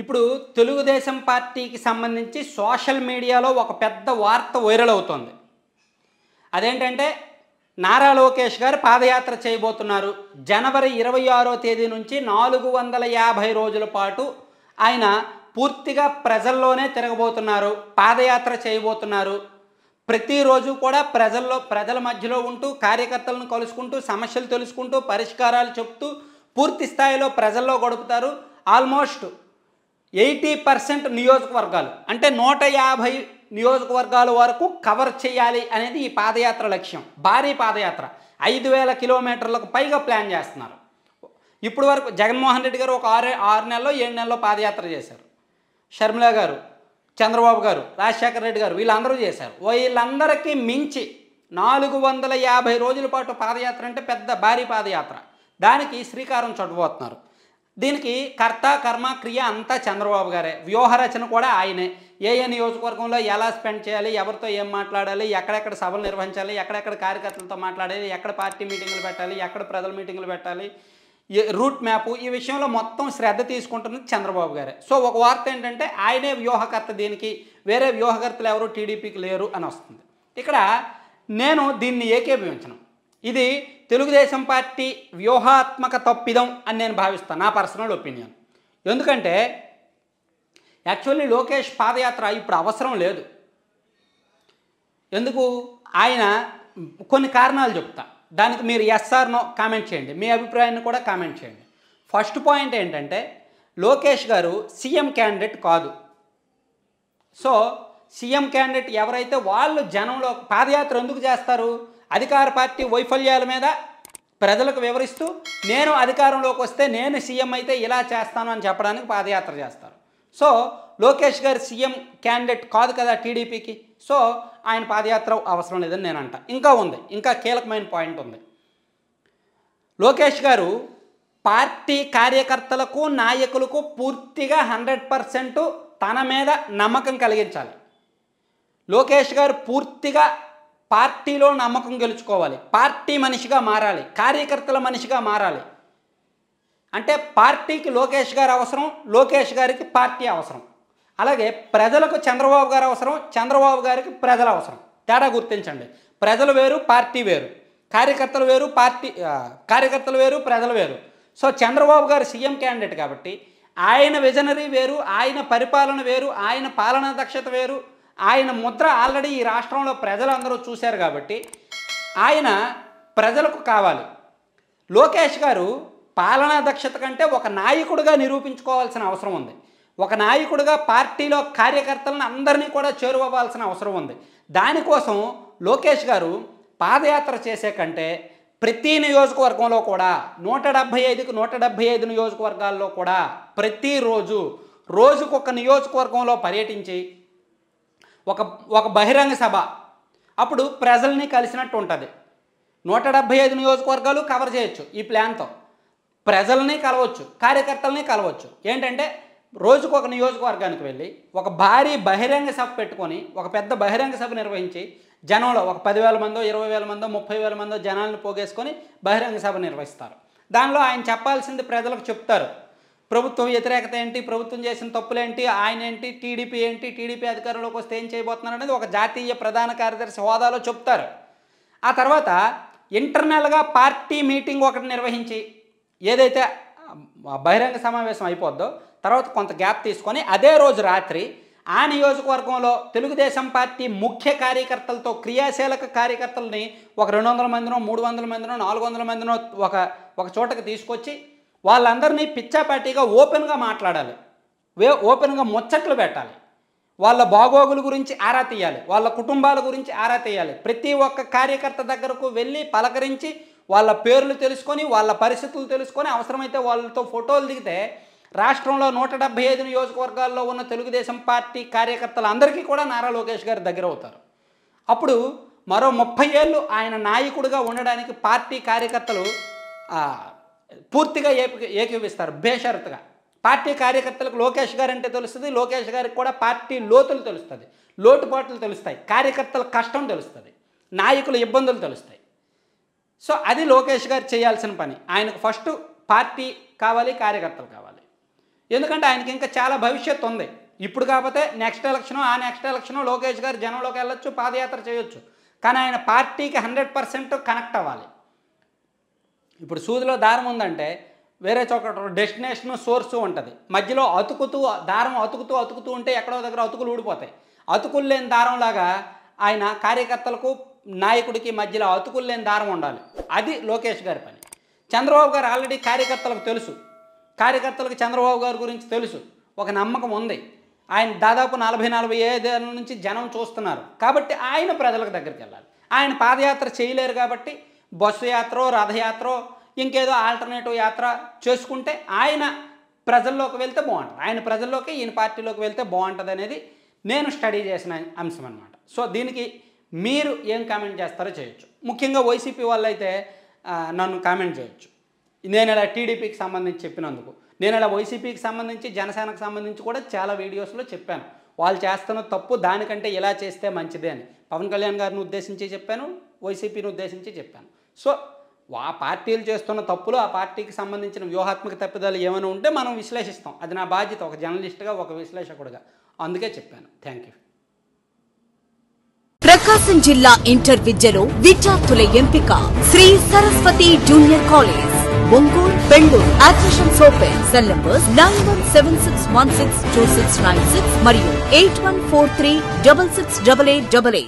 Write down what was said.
ఇప్పుడు తెలుగుదేశం పార్టీకి సంబంధించి సోషల్ మీడియాలో ఒక పెద్ద వార్త వైరల్ అవుతుంది అదేంటంటే నారా లోకేష్ గారు పాదయాత్ర చేయబోతున్నారు జనవరి ఇరవై ఆరో తేదీ నుంచి నాలుగు వందల యాభై రోజుల పాటు ఆయన పూర్తిగా ప్రజల్లోనే తిరగబోతున్నారు పాదయాత్ర చేయబోతున్నారు ప్రతిరోజు కూడా ప్రజల్లో ప్రజల మధ్యలో ఉంటూ కార్యకర్తలను కలుసుకుంటూ సమస్యలు తెలుసుకుంటూ పరిష్కారాలు చెప్తూ పూర్తి స్థాయిలో ప్రజల్లో గడుపుతారు ఆల్మోస్ట్ ఎయిటీ పర్సెంట్ నియోజకవర్గాలు అంటే నూట యాభై నియోజకవర్గాల వరకు కవర్ చేయాలి అనేది ఈ పాదయాత్ర లక్ష్యం భారీ పాదయాత్ర ఐదు వేల కిలోమీటర్లకు పైగా ప్లాన్ చేస్తున్నారు ఇప్పుడు వరకు జగన్మోహన్ రెడ్డి గారు ఒక ఆరు ఆరు నెలలో ఏడు నెలలో పాదయాత్ర చేశారు షర్మిల గారు చంద్రబాబు గారు రాజశేఖర రెడ్డి గారు వీళ్ళందరూ చేశారు వీళ్ళందరికీ మించి నాలుగు వందల యాభై రోజుల పాటు పాదయాత్ర అంటే పెద్ద భారీ పాదయాత్ర దానికి శ్రీకారం చుట్టబోతున్నారు దీనికి కర్త కర్మ క్రియ అంతా చంద్రబాబు గారే వ్యూహరచన కూడా ఆయనే ఏ ఏ నియోజకవర్గంలో ఎలా స్పెండ్ చేయాలి ఎవరితో ఏం మాట్లాడాలి ఎక్కడెక్కడ సభలు నిర్వహించాలి ఎక్కడెక్కడ కార్యకర్తలతో మాట్లాడాలి ఎక్కడ పార్టీ మీటింగులు పెట్టాలి ఎక్కడ ప్రజల మీటింగులు పెట్టాలి రూట్ మ్యాప్ ఈ విషయంలో మొత్తం శ్రద్ధ తీసుకుంటున్నది చంద్రబాబు గారే సో ఒక వార్త ఏంటంటే ఆయనే వ్యూహకర్త దీనికి వేరే వ్యూహకర్తలు ఎవరు టీడీపీకి లేరు అని వస్తుంది ఇక్కడ నేను దీన్ని ఏకేపించను ఇది తెలుగుదేశం పార్టీ వ్యూహాత్మక తప్పిదం అని నేను భావిస్తాను నా పర్సనల్ ఒపీనియన్ ఎందుకంటే యాక్చువల్లీ లోకేష్ పాదయాత్ర ఇప్పుడు అవసరం లేదు ఎందుకు ఆయన కొన్ని కారణాలు చెప్తా దానికి మీరు ఎస్ఆర్నో కామెంట్ చేయండి మీ అభిప్రాయాన్ని కూడా కామెంట్ చేయండి ఫస్ట్ పాయింట్ ఏంటంటే లోకేష్ గారు సీఎం క్యాండిడేట్ కాదు సో సీఎం క్యాండిడేట్ ఎవరైతే వాళ్ళు జనంలో పాదయాత్ర ఎందుకు చేస్తారు అధికార పార్టీ వైఫల్యాల మీద ప్రజలకు వివరిస్తూ నేను అధికారంలోకి వస్తే నేను సీఎం అయితే ఇలా చేస్తాను అని చెప్పడానికి పాదయాత్ర చేస్తారు so Lokesh garu CM candidate కాదు కదా టీడీపీకి సో ఆయన పాదయాత్ర అవసరం లేదని నేను అంట ఇంకా ఉంది ఇంకా కీలకమైన పాయింట్ ఉంది లోకేష్ గారు పార్టీ కార్యకర్తలకు నాయకులకు పూర్తిగా హండ్రెడ్ పర్సెంట్ తన మీద నమ్మకం కలిగించాలి లోకేష్ గారు పూర్తిగా పార్టీలో నమ్మకం గెలుచుకోవాలి పార్టీ మనిషిగా మారాలి కార్యకర్తల మనిషిగా మారాలి అంటే పార్టీకి లోకేష్ గారు అవసరం లోకేష్ గారికి పార్టీ అవసరం అలాగే ప్రజలకు చంద్రబాబు గారు అవసరం చంద్రబాబు గారికి ప్రజల అవసరం తేడా గుర్తించండి ప్రజలు వేరు పార్టీ వేరు కార్యకర్తలు వేరు పార్టీ కార్యకర్తలు వేరు ప్రజలు వేరు సో చంద్రబాబు గారు సీఎం క్యాండిడేట్ కాబట్టి ఆయన విజనరీ వేరు ఆయన పరిపాలన వేరు ఆయన పాలనా దక్షత వేరు ఆయన ముద్ర ఆల్రెడీ ఈ రాష్ట్రంలో ప్రజలందరూ చూశారు కాబట్టి ఆయన ప్రజలకు కావాలి లోకేష్ గారు పాలనా దక్షత కంటే ఒక నాయకుడిగా నిరూపించుకోవాల్సిన అవసరం ఉంది ఒక నాయకుడిగా పార్టీలో కార్యకర్తలను అందరినీ కూడా చేరువవ్వాల్సిన అవసరం ఉంది దానికోసం లోకేష్ గారు పాదయాత్ర చేసే కంటే ప్రతి నియోజకవర్గంలో కూడా నూట డెబ్భై ఐదుకి నూట డెబ్భై ఐదు నియోజకవర్గాల్లో కూడా ప్రతిరోజు రోజుకొక నియోజకవర్గంలో పర్యటించి ఒక ఒక బహిరంగ సభ అప్పుడు ప్రజల్ని కలిసినట్టు ఉంటుంది నూట డెబ్భై ఐదు నియోజకవర్గాలు కవర్ చేయొచ్చు ఈ ప్లాన్తో ప్రజల్ని కలవచ్చు కార్యకర్తల్ని కలవచ్చు ఏంటంటే రోజుకు ఒక నియోజకవర్గానికి వెళ్ళి ఒక భారీ బహిరంగ సభ పెట్టుకొని ఒక పెద్ద బహిరంగ సభ నిర్వహించి జనంలో ఒక పదివేల మందో ఇరవై వేల మందో ముప్పై వేల మందో జనాలను పోగేసుకొని బహిరంగ సభ నిర్వహిస్తారు దానిలో ఆయన చెప్పాల్సింది ప్రజలకు చెప్తారు ప్రభుత్వం వ్యతిరేకత ఏంటి ప్రభుత్వం చేసిన తప్పులేంటి ఆయన ఏంటి టీడీపీ ఏంటి టీడీపీ అధికారంలోకి వస్తే ఏం చేయబోతున్నారు అనేది ఒక జాతీయ ప్రధాన కార్యదర్శి హోదాలో చెప్తారు ఆ తర్వాత ఇంటర్నల్గా పార్టీ మీటింగ్ ఒకటి నిర్వహించి ఏదైతే బహిరంగ సమావేశం అయిపోద్దో తర్వాత కొంత గ్యాప్ తీసుకొని అదే రోజు రాత్రి ఆ నియోజకవర్గంలో తెలుగుదేశం పార్టీ ముఖ్య కార్యకర్తలతో క్రియాశీలక కార్యకర్తలని ఒక రెండు వందల మందినో మూడు వందల మందినో నాలుగు వందల మందినో ఒక ఒక చోటకి తీసుకొచ్చి వాళ్ళందరినీ పిచ్చాపాటిగా ఓపెన్గా మాట్లాడాలి వే ఓపెన్గా ముచ్చట్లు పెట్టాలి వాళ్ళ బాగోగుల గురించి ఆరా తీయాలి వాళ్ళ కుటుంబాల గురించి ఆరా తీయాలి ప్రతి ఒక్క కార్యకర్త దగ్గరకు వెళ్ళి పలకరించి వాళ్ళ పేర్లు తెలుసుకొని వాళ్ళ పరిస్థితులు తెలుసుకొని అవసరమైతే వాళ్ళతో ఫోటోలు దిగితే రాష్ట్రంలో నూట డెబ్బై ఐదు నియోజకవర్గాల్లో ఉన్న తెలుగుదేశం పార్టీ కార్యకర్తలందరికీ కూడా నారా లోకేష్ గారి దగ్గర అవుతారు అప్పుడు మరో ముప్పై ఏళ్ళు ఆయన నాయకుడిగా ఉండడానికి పార్టీ కార్యకర్తలు పూర్తిగా ఏకీవిస్తారు బేషరతుగా పార్టీ కార్యకర్తలకు లోకేష్ గారు అంటే తెలుస్తుంది లోకేష్ గారికి కూడా పార్టీ లోతులు తెలుస్తుంది లోటుపాట్లు తెలుస్తాయి కార్యకర్తల కష్టం తెలుస్తుంది నాయకుల ఇబ్బందులు తెలుస్తాయి సో అది లోకేష్ గారు చేయాల్సిన పని ఆయనకు ఫస్ట్ పార్టీ కావాలి కార్యకర్తలు కావాలి ఎందుకంటే ఆయనకి ఇంకా చాలా భవిష్యత్తు ఉంది ఇప్పుడు కాకపోతే నెక్స్ట్ ఎలక్షను ఆ నెక్స్ట్ ఎలక్షను లోకేష్ గారు జనంలోకి వెళ్ళొచ్చు పాదయాత్ర చేయొచ్చు కానీ ఆయన పార్టీకి హండ్రెడ్ పర్సెంట్ కనెక్ట్ అవ్వాలి ఇప్పుడు సూదిలో దారం ఉందంటే వేరే చోట డెస్టినేషన్ సోర్సు ఉంటుంది మధ్యలో అతుకుతూ దారం అతుకుతూ అతుకుతూ ఉంటే ఎక్కడో దగ్గర అతుకులు ఊడిపోతాయి అతుకులు లేని దారంలాగా ఆయన కార్యకర్తలకు నాయకుడికి మధ్యలో అతుకులు లేని దారం ఉండాలి అది లోకేష్ గారి పని చంద్రబాబు గారు ఆల్రెడీ కార్యకర్తలకు తెలుసు కార్యకర్తలకు చంద్రబాబు గారి గురించి తెలుసు ఒక నమ్మకం ఉంది ఆయన దాదాపు నలభై నలభై ఐదేళ్ళ నుంచి జనం చూస్తున్నారు కాబట్టి ఆయన ప్రజలకు దగ్గరికి వెళ్ళాలి ఆయన పాదయాత్ర చేయలేరు కాబట్టి బస్సు యాత్రో రథయాత్రో ఇంకేదో ఆల్టర్నేటివ్ యాత్ర చేసుకుంటే ఆయన ప్రజల్లోకి వెళ్తే బాగుంటుంది ఆయన ప్రజల్లోకి ఈయన పార్టీలోకి వెళ్తే బాగుంటుంది అనేది నేను స్టడీ చేసిన అంశం అనమాట సో దీనికి మీరు ఏం కామెంట్ చేస్తారో చేయొచ్చు ముఖ్యంగా వైసీపీ అయితే నన్ను కామెంట్ చేయొచ్చు నేను ఇలా టీడీపీకి సంబంధించి చెప్పినందుకు నేను ఇలా వైసీపీకి సంబంధించి జనసేనకు సంబంధించి కూడా చాలా వీడియోస్లో చెప్పాను వాళ్ళు చేస్తున్న తప్పు దానికంటే ఇలా చేస్తే మంచిదే అని పవన్ కళ్యాణ్ గారిని ఉద్దేశించి చెప్పాను వైసీపీని ఉద్దేశించి చెప్పాను సో ఆ పార్టీలు చేస్తున్న తప్పులు ఆ పార్టీకి సంబంధించిన వ్యూహాత్మక తప్పిదాలు ఏమైనా ఉంటే మనం విశ్లేషిస్తాం అది నా బాధ్యత ఒక జర్నలిస్ట్గా ఒక విశ్లేషకుడిగా అందుకే చెప్పాను థ్యాంక్ యూ ప్రకాశం జిల్లా ఇంటర్ విద్యలో విద్యార్థుల ఎంపిక Shri Saraswati junior college Ongole Bengaluru admissions open cell numbers nine one seven six one six two six nine six మరియు eight one four three double six double eight double eight